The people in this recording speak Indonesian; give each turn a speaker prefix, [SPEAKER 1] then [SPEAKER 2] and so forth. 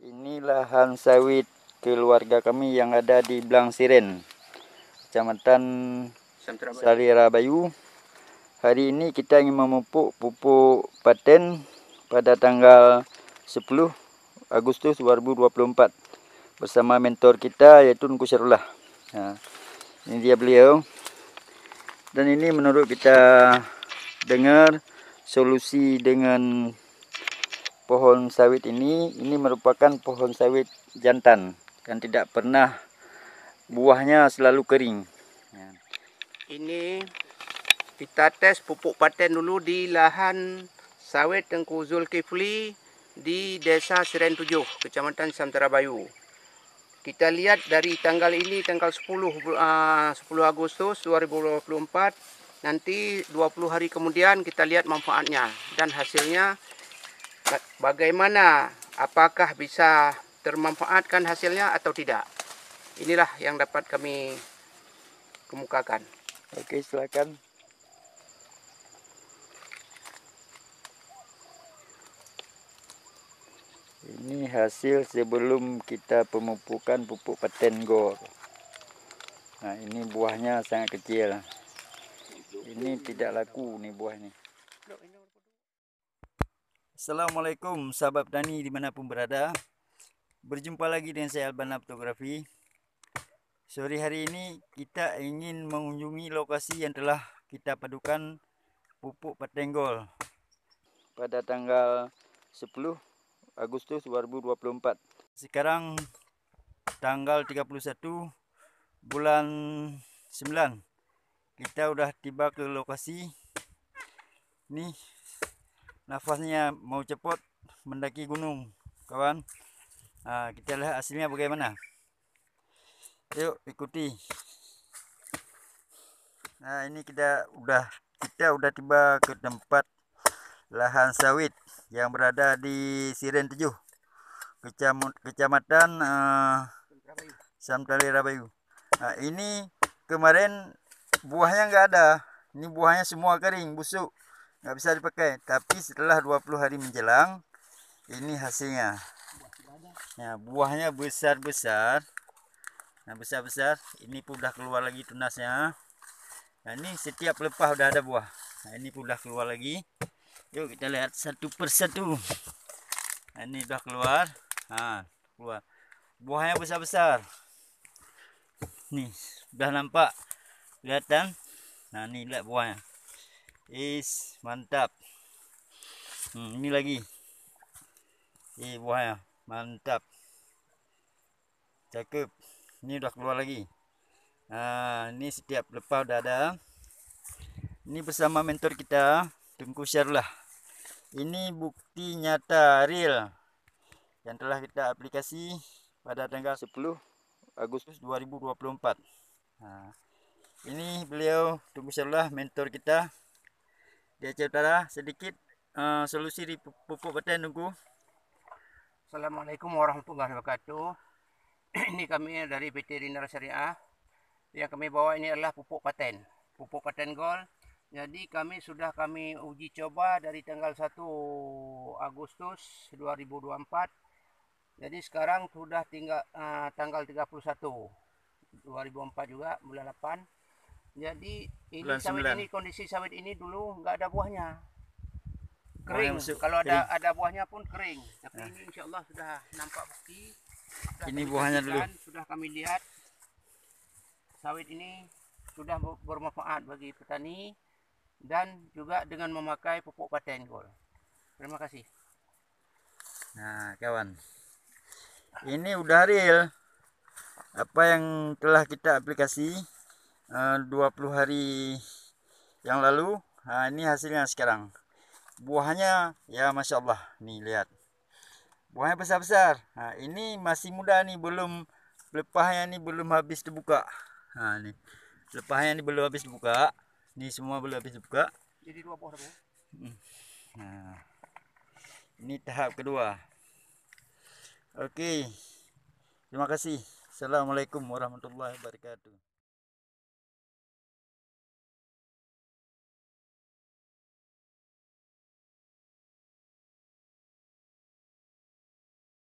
[SPEAKER 1] Ini lahan sawit keluarga kami yang ada di Blang Siren, Kecamatan Salirabayu. Hari ini kita ingin memupuk pupuk paten pada tanggal 10 Agustus 2024 bersama mentor kita yaitu Nku Syarullah. Nah, ini dia beliau. Dan ini menurut kita dengar solusi dengan pohon sawit ini ini merupakan pohon sawit jantan dan tidak pernah buahnya selalu kering ya.
[SPEAKER 2] ini kita tes pupuk paten dulu di lahan sawit Tengku kifli di Desa Seren 7, Kecamatan Samtera Bayu. Kita lihat dari tanggal ini, tanggal 10, 10 uh, Agustus 2024, nanti 20 hari kemudian kita lihat manfaatnya dan hasilnya bagaimana apakah bisa termanfaatkan hasilnya atau tidak inilah yang dapat kami kemukakan
[SPEAKER 1] oke silakan ini hasil sebelum kita pemupukan pupuk paten gor nah ini buahnya sangat kecil ini tidak laku nih buahnya ini Assalamualaikum sahabat Dani dimanapun berada Berjumpa lagi dengan saya Albana Fotografi Sore hari ini kita ingin mengunjungi lokasi yang telah kita padukan pupuk patenggol Pada tanggal 10 Agustus 2024 Sekarang tanggal 31 bulan 9 Kita sudah tiba ke lokasi Nih nafasnya mau cepat mendaki gunung kawan nah, kita lihat hasilnya bagaimana yuk ikuti nah ini kita udah kita udah tiba ke tempat lahan sawit yang berada di Siren 7 Kecam kecamatan uh, Samtali Rabayu nah, ini kemarin buahnya nggak ada ini buahnya semua kering busuk nggak bisa dipakai tapi setelah 20 hari menjelang ini hasilnya ya buahnya besar-besar nah besar-besar ini pun udah keluar lagi tunasnya nah ini setiap lepas udah ada buah nah ini pun udah keluar lagi yuk kita lihat satu persatu nah, ini udah keluar nah keluar buahnya besar-besar nih sudah nampak kelihatan nah ini lihat buahnya Is mantap. Hmm, ini lagi. Eh buahnya mantap. Cakep. Ini dah keluar lagi. Ha, ini setiap lepas dah ada. Ini bersama mentor kita. Tunggu share lah. Ini bukti nyata real. Yang telah kita aplikasi. Pada tanggal 10 Agustus 2024. Ha, ah, ini beliau. Tunggu share lah mentor kita. Mentor kita
[SPEAKER 2] dia cerita lah sedikit uh, solusi di pupuk beten tunggu. Assalamualaikum warahmatullahi wabarakatuh. ini kami dari PT Rinar Syariah. Yang kami bawa ini adalah pupuk paten. Pupuk paten gold. Jadi kami sudah kami uji coba dari tanggal 1 Agustus 2024. Jadi sekarang sudah tinggal uh, tanggal 31 2004 juga bulan Jadi ini bulan sawit 9. ini kondisi sawit ini dulu nggak ada buahnya. Kering. Oh, Kalau ada kering. ada buahnya pun kering. Tapi nah. ini insya Allah sudah nampak bukti. Sudah ini buahnya dulu. Sudah kami lihat sawit ini sudah bermanfaat bagi petani dan juga dengan memakai pupuk paten Terima kasih.
[SPEAKER 1] Nah, kawan. Ini udah real apa yang telah kita aplikasi 20 eh, hari yang lalu nah, ini hasilnya sekarang buahnya ya Masya Allah nih lihat buahnya besar-besar nah, ini masih muda nih belum lepahnya ini belum habis dibuka nah ini lepahnya ini belum habis dibuka ini semua belum habis dibuka jadi dua buah hmm. nah ini tahap kedua oke terima kasih Assalamualaikum warahmatullahi
[SPEAKER 2] wabarakatuh